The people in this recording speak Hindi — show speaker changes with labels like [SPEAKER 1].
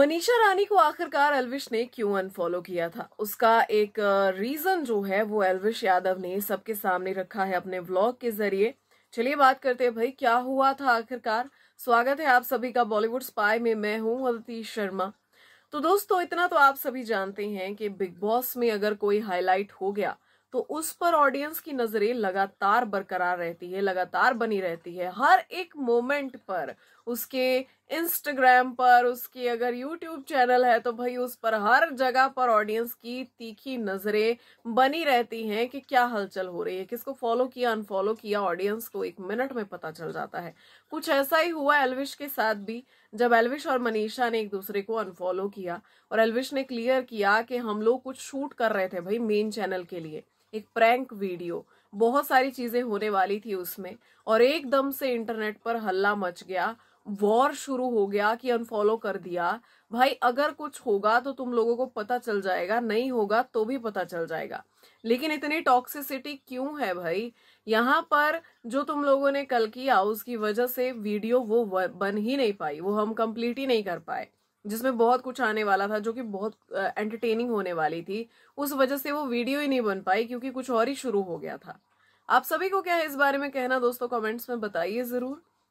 [SPEAKER 1] मनीषा रानी को आखिरकार एलविश ने क्यों अनफॉलो किया था उसका एक रीजन जो है वो एलविश यादव ने सबके सामने रखा है अपने व्लॉग के जरिए चलिए बात करते हैं भाई क्या हुआ था आखिरकार स्वागत है आप सभी का बॉलीवुड स्पाई में मैं हूं अदिति शर्मा तो दोस्तों इतना तो आप सभी जानते हैं कि बिग बॉस में अगर कोई हाईलाइट हो गया तो उस पर ऑडियंस की नजरें लगातार बरकरार रहती है लगातार बनी रहती है हर एक मोमेंट पर उसके इंस्टाग्राम पर उसकी अगर यूट्यूब चैनल है तो भाई उस पर हर जगह पर ऑडियंस की तीखी नज़रें बनी रहती हैं कि क्या हलचल हो रही है किसको फॉलो किया अनफॉलो किया ऑडियंस को एक मिनट में पता चल जाता है कुछ ऐसा ही हुआ एलविश के साथ भी जब एलविश और मनीषा ने एक दूसरे को अनफॉलो किया और एलविश ने क्लियर किया कि हम लोग कुछ शूट कर रहे थे भाई मेन चैनल के लिए एक प्रैंक वीडियो बहुत सारी चीज़ें होने वाली थी उसमें और एकदम से इंटरनेट पर हल्ला मच गया वॉर शुरू हो गया कि अनफॉलो कर दिया भाई अगर कुछ होगा तो तुम लोगों को पता चल जाएगा नहीं होगा तो भी पता चल जाएगा लेकिन इतनी टॉक्सिसिटी क्यों है भाई यहाँ पर जो तुम लोगों ने कल किया उसकी वजह से वीडियो वो बन ही नहीं पाई वो हम कंप्लीट ही नहीं कर पाए जिसमें बहुत कुछ आने वाला था जो कि बहुत एंटरटेनिंग होने वाली थी उस वजह से वो वीडियो ही नहीं बन पाई क्योंकि कुछ और ही शुरू हो गया था आप सभी को क्या है इस बारे में कहना दोस्तों कमेंट्स में बताइए जरूर